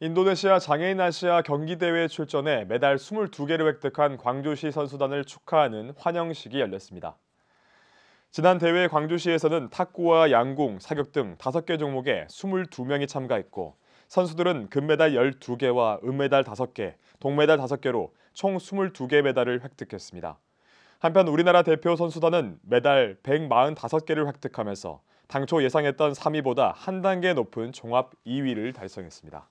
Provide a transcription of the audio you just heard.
인도네시아 장애인 아시아 경기대회에 출전해 메달 22개를 획득한 광주시 선수단을 축하하는 환영식이 열렸습니다. 지난 대회 광주시에서는 탁구와 양궁, 사격 등 5개 종목에 22명이 참가했고 선수들은 금메달 12개와 은메달 5개, 동메달 5개로 총 22개 메달을 획득했습니다. 한편 우리나라 대표 선수단은 메달 145개를 획득하면서 당초 예상했던 3위보다 한 단계 높은 종합 2위를 달성했습니다.